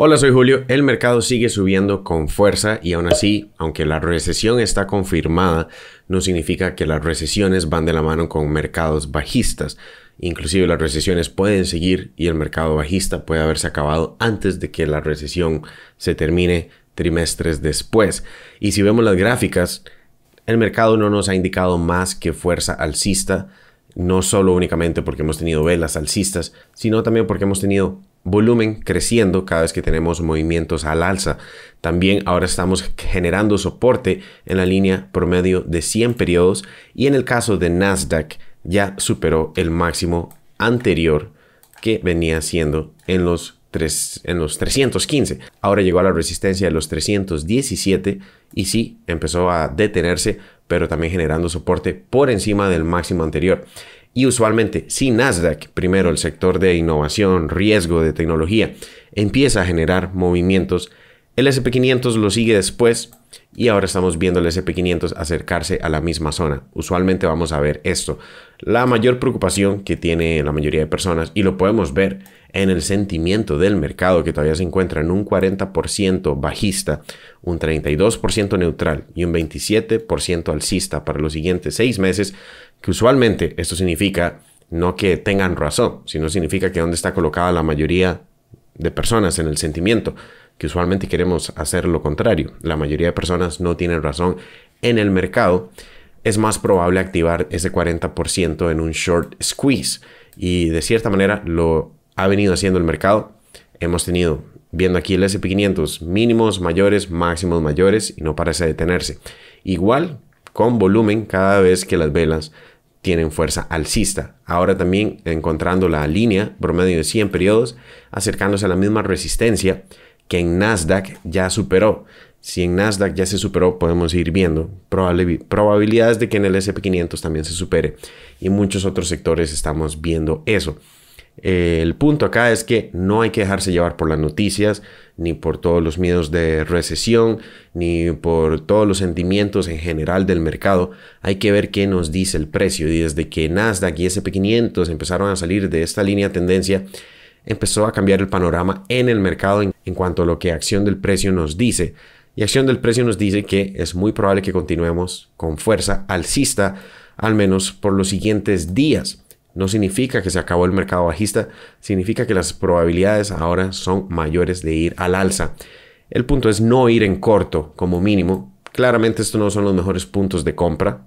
Hola, soy Julio. El mercado sigue subiendo con fuerza y aún así, aunque la recesión está confirmada, no significa que las recesiones van de la mano con mercados bajistas. Inclusive las recesiones pueden seguir y el mercado bajista puede haberse acabado antes de que la recesión se termine trimestres después. Y si vemos las gráficas, el mercado no nos ha indicado más que fuerza alcista, no solo únicamente porque hemos tenido velas alcistas, sino también porque hemos tenido volumen creciendo cada vez que tenemos movimientos al alza. También ahora estamos generando soporte en la línea promedio de 100 periodos y en el caso de Nasdaq ya superó el máximo anterior que venía siendo en los Tres, en los 315. Ahora llegó a la resistencia de los 317 y sí, empezó a detenerse, pero también generando soporte por encima del máximo anterior y usualmente si Nasdaq, primero el sector de innovación, riesgo de tecnología, empieza a generar movimientos, el SP500 lo sigue después y ahora estamos viendo el SP500 acercarse a la misma zona. Usualmente vamos a ver esto. La mayor preocupación que tiene la mayoría de personas, y lo podemos ver en el sentimiento del mercado que todavía se encuentra en un 40% bajista, un 32% neutral y un 27% alcista para los siguientes seis meses, que usualmente esto significa no que tengan razón, sino significa que donde está colocada la mayoría de personas en el sentimiento, que usualmente queremos hacer lo contrario. La mayoría de personas no tienen razón en el mercado, es más probable activar ese 40% en un short squeeze. Y de cierta manera lo ha venido haciendo el mercado. Hemos tenido, viendo aquí el SP500, mínimos mayores, máximos mayores y no parece detenerse. Igual con volumen cada vez que las velas tienen fuerza alcista. Ahora también encontrando la línea promedio de 100 periodos, acercándose a la misma resistencia que en Nasdaq ya superó. Si en Nasdaq ya se superó, podemos ir viendo probabilidades de que en el SP500 también se supere. Y en muchos otros sectores estamos viendo eso. Eh, el punto acá es que no hay que dejarse llevar por las noticias, ni por todos los miedos de recesión, ni por todos los sentimientos en general del mercado. Hay que ver qué nos dice el precio. Y desde que Nasdaq y SP500 empezaron a salir de esta línea de tendencia, empezó a cambiar el panorama en el mercado en cuanto a lo que acción del precio nos dice. Y acción del precio nos dice que es muy probable que continuemos con fuerza alcista, al menos por los siguientes días. No significa que se acabó el mercado bajista, significa que las probabilidades ahora son mayores de ir al alza. El punto es no ir en corto como mínimo. Claramente estos no son los mejores puntos de compra,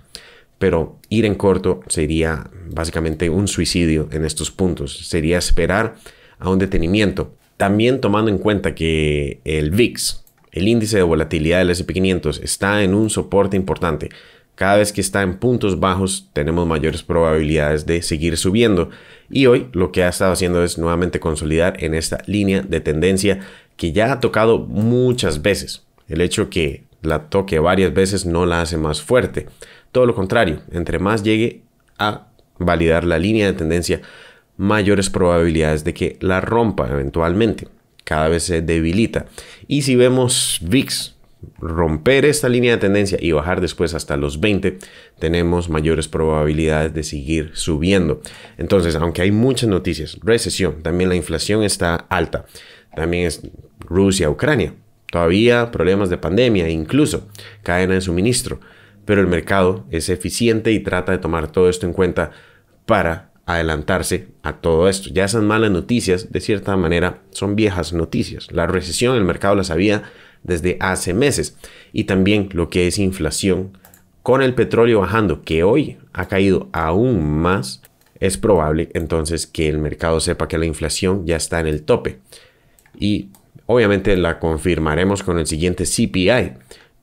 pero ir en corto sería básicamente un suicidio en estos puntos. Sería esperar a un detenimiento. También tomando en cuenta que el VIX, el índice de volatilidad del SP500, está en un soporte importante. Cada vez que está en puntos bajos tenemos mayores probabilidades de seguir subiendo. Y hoy lo que ha estado haciendo es nuevamente consolidar en esta línea de tendencia que ya ha tocado muchas veces. El hecho que la toque varias veces no la hace más fuerte. Todo lo contrario, entre más llegue a validar la línea de tendencia, mayores probabilidades de que la rompa eventualmente. Cada vez se debilita. Y si vemos VIX, romper esta línea de tendencia y bajar después hasta los 20, tenemos mayores probabilidades de seguir subiendo. Entonces, aunque hay muchas noticias, recesión, también la inflación está alta, también es Rusia, Ucrania, todavía problemas de pandemia, incluso cadena de suministro, pero el mercado es eficiente y trata de tomar todo esto en cuenta para adelantarse a todo esto. Ya esas malas noticias, de cierta manera, son viejas noticias. La recesión, el mercado la sabía, desde hace meses. Y también lo que es inflación. Con el petróleo bajando, que hoy ha caído aún más, es probable entonces que el mercado sepa que la inflación ya está en el tope. Y obviamente la confirmaremos con el siguiente CPI.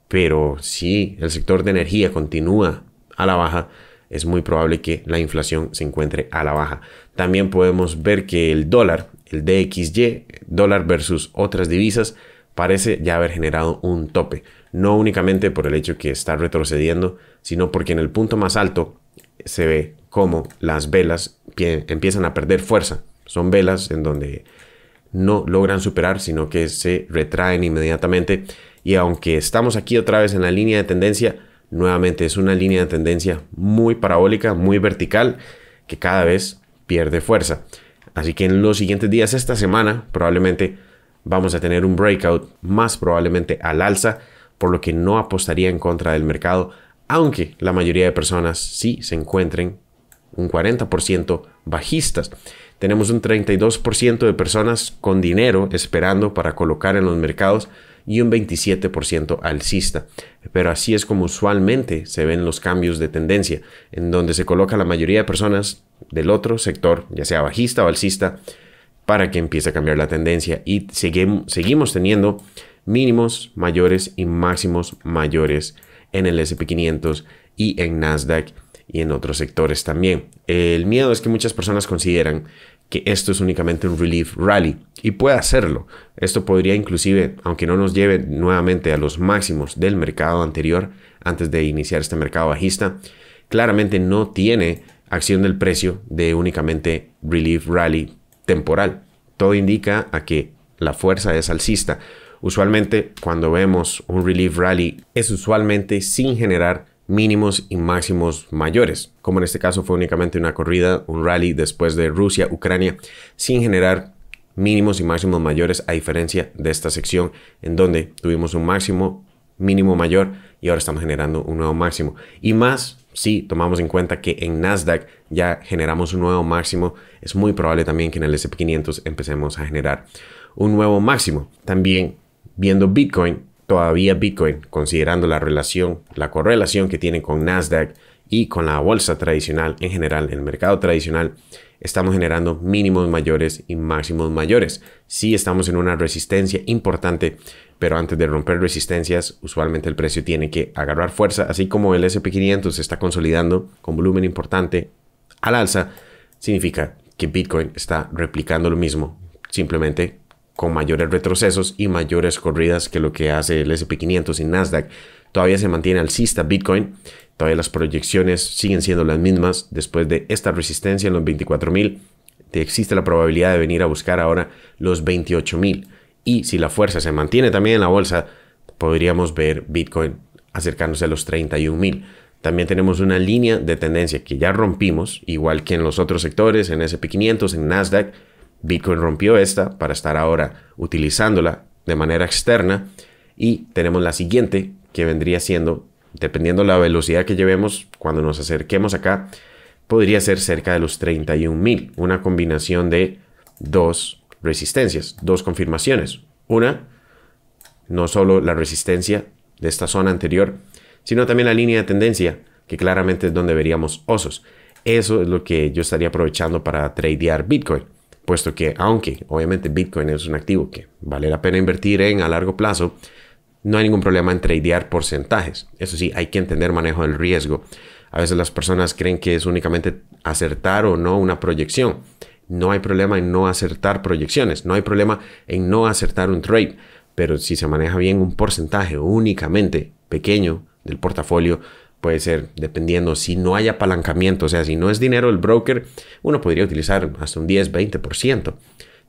Pero si el sector de energía continúa a la baja, es muy probable que la inflación se encuentre a la baja. También podemos ver que el dólar, el DXY, dólar versus otras divisas, parece ya haber generado un tope, no únicamente por el hecho que está retrocediendo, sino porque en el punto más alto se ve cómo las velas empiezan a perder fuerza. Son velas en donde no logran superar, sino que se retraen inmediatamente. Y aunque estamos aquí otra vez en la línea de tendencia, nuevamente es una línea de tendencia muy parabólica, muy vertical, que cada vez pierde fuerza. Así que en los siguientes días, esta semana, probablemente vamos a tener un breakout más probablemente al alza, por lo que no apostaría en contra del mercado, aunque la mayoría de personas sí se encuentren un 40% bajistas. Tenemos un 32% de personas con dinero esperando para colocar en los mercados y un 27% alcista. Pero así es como usualmente se ven los cambios de tendencia, en donde se coloca la mayoría de personas del otro sector, ya sea bajista o alcista, para que empiece a cambiar la tendencia y seguimos teniendo mínimos mayores y máximos mayores en el SP500 y en Nasdaq y en otros sectores también. El miedo es que muchas personas consideran que esto es únicamente un relief rally y puede hacerlo. Esto podría inclusive, aunque no nos lleve nuevamente a los máximos del mercado anterior antes de iniciar este mercado bajista, claramente no tiene acción del precio de únicamente relief rally temporal. Todo indica a que la fuerza es alcista. Usualmente cuando vemos un relief rally es usualmente sin generar mínimos y máximos mayores, como en este caso fue únicamente una corrida, un rally después de Rusia, Ucrania, sin generar mínimos y máximos mayores a diferencia de esta sección en donde tuvimos un máximo mínimo mayor y ahora estamos generando un nuevo máximo. Y más si tomamos en cuenta que en Nasdaq ya generamos un nuevo máximo, es muy probable también que en el SP500 empecemos a generar un nuevo máximo. También viendo Bitcoin, todavía Bitcoin, considerando la relación, la correlación que tiene con Nasdaq y con la bolsa tradicional en general, el mercado tradicional, estamos generando mínimos mayores y máximos mayores. Sí estamos en una resistencia importante, pero antes de romper resistencias, usualmente el precio tiene que agarrar fuerza, así como el SP500 se está consolidando con volumen importante al alza, significa que Bitcoin está replicando lo mismo, simplemente con mayores retrocesos y mayores corridas que lo que hace el SP500 y Nasdaq. Todavía se mantiene alcista Bitcoin Todavía las proyecciones siguen siendo las mismas después de esta resistencia en los 24.000. Existe la probabilidad de venir a buscar ahora los 28.000. Y si la fuerza se mantiene también en la bolsa, podríamos ver Bitcoin acercándose a los 31.000. También tenemos una línea de tendencia que ya rompimos, igual que en los otros sectores, en S&P 500, en Nasdaq. Bitcoin rompió esta para estar ahora utilizándola de manera externa. Y tenemos la siguiente, que vendría siendo dependiendo la velocidad que llevemos cuando nos acerquemos acá, podría ser cerca de los 31.000, una combinación de dos resistencias, dos confirmaciones. Una, no solo la resistencia de esta zona anterior, sino también la línea de tendencia, que claramente es donde veríamos osos. Eso es lo que yo estaría aprovechando para tradear Bitcoin, puesto que aunque obviamente Bitcoin es un activo que vale la pena invertir en a largo plazo, no hay ningún problema en tradear porcentajes. Eso sí, hay que entender manejo del riesgo. A veces las personas creen que es únicamente acertar o no una proyección. No hay problema en no acertar proyecciones, no hay problema en no acertar un trade, pero si se maneja bien un porcentaje únicamente pequeño del portafolio, puede ser dependiendo si no hay apalancamiento, o sea, si no es dinero del broker, uno podría utilizar hasta un 10, 20%.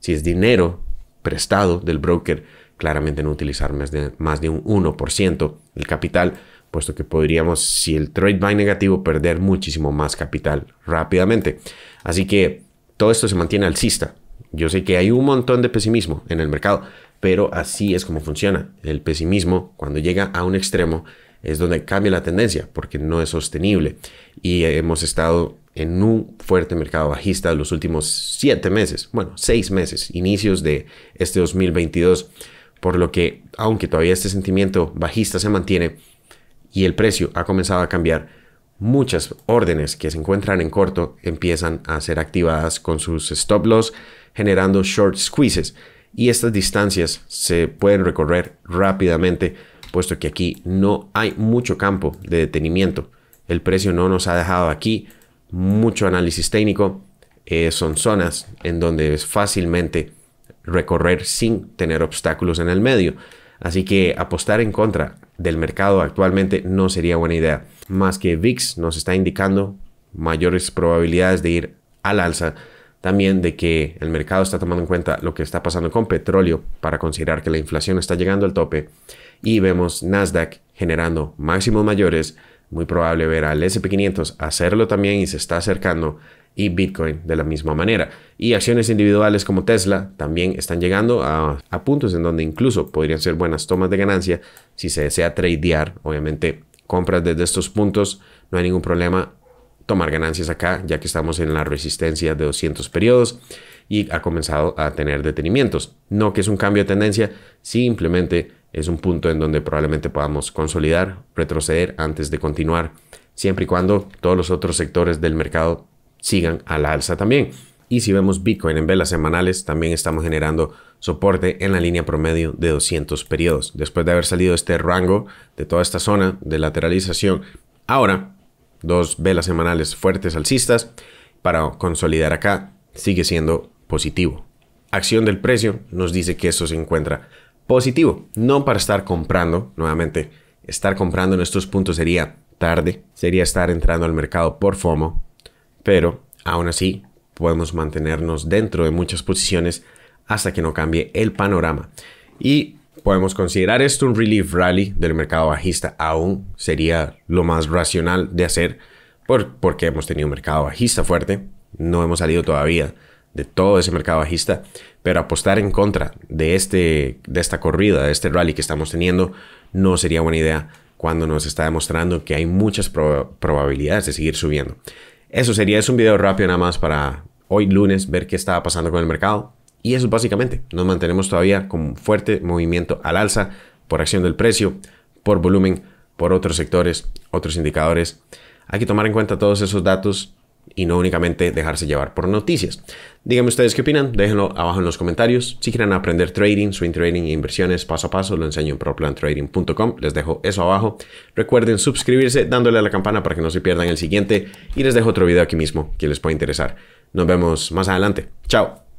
Si es dinero prestado del broker, claramente no utilizar más de, más de un 1% del capital, puesto que podríamos, si el trade en negativo, perder muchísimo más capital rápidamente. Así que todo esto se mantiene alcista. Yo sé que hay un montón de pesimismo en el mercado, pero así es como funciona. El pesimismo, cuando llega a un extremo, es donde cambia la tendencia, porque no es sostenible. Y hemos estado en un fuerte mercado bajista los últimos siete meses, bueno, seis meses, inicios de este 2022. Por lo que, aunque todavía este sentimiento bajista se mantiene y el precio ha comenzado a cambiar, muchas órdenes que se encuentran en corto empiezan a ser activadas con sus stop loss, generando short squeezes. Y estas distancias se pueden recorrer rápidamente, puesto que aquí no hay mucho campo de detenimiento. El precio no nos ha dejado aquí mucho análisis técnico. Eh, son zonas en donde es fácilmente recorrer sin tener obstáculos en el medio. Así que apostar en contra del mercado actualmente no sería buena idea. Más que VIX nos está indicando mayores probabilidades de ir al alza. También de que el mercado está tomando en cuenta lo que está pasando con petróleo para considerar que la inflación está llegando al tope. Y vemos Nasdaq generando máximos mayores. Muy probable ver al SP500 hacerlo también y se está acercando y Bitcoin de la misma manera. Y acciones individuales como Tesla también están llegando a, puntos en donde incluso podrían ser buenas tomas de ganancia si se desea tradear. Obviamente, compras desde estos puntos, no hay ningún problema tomar ganancias acá, ya que estamos en la resistencia de 200 periodos y ha comenzado a tener detenimientos. No que es un cambio de tendencia, simplemente es un punto en donde probablemente podamos consolidar, retroceder antes de continuar, siempre y cuando todos los otros sectores del mercado sigan a la alza también. Y si vemos Bitcoin en velas semanales, también estamos generando soporte en la línea promedio de 200 periodos. Después de haber salido este rango de toda esta zona de lateralización, ahora dos velas semanales fuertes alcistas para consolidar acá sigue siendo positivo. Acción del precio nos dice que eso se encuentra positivo, no para estar comprando, nuevamente, estar comprando en estos puntos sería tarde, sería estar entrando al mercado por FOMO, pero, aún así, podemos mantenernos dentro de muchas posiciones hasta que no cambie el panorama. Y podemos considerar esto un relief rally del mercado bajista. Aún sería lo más racional de hacer porque hemos tenido un mercado bajista fuerte. No hemos salido todavía de todo ese mercado bajista, pero apostar en contra de, este, de esta corrida, de este rally que estamos teniendo, no sería buena idea cuando nos está demostrando que hay muchas probabilidades de seguir subiendo. Eso sería, es un video rápido nada más para hoy lunes ver qué estaba pasando con el mercado. Y eso básicamente, nos mantenemos todavía con fuerte movimiento al alza por acción del precio, por volumen, por otros sectores, otros indicadores. Hay que tomar en cuenta todos esos datos y no únicamente dejarse llevar por noticias. Díganme ustedes qué opinan, déjenlo abajo en los comentarios. Si quieren aprender trading, swing trading e inversiones paso a paso, lo enseño en proplantrading.com. Les dejo eso abajo. Recuerden suscribirse dándole a la campana para que no se pierdan el siguiente y les dejo otro video aquí mismo que les pueda interesar. Nos vemos más adelante. Chao.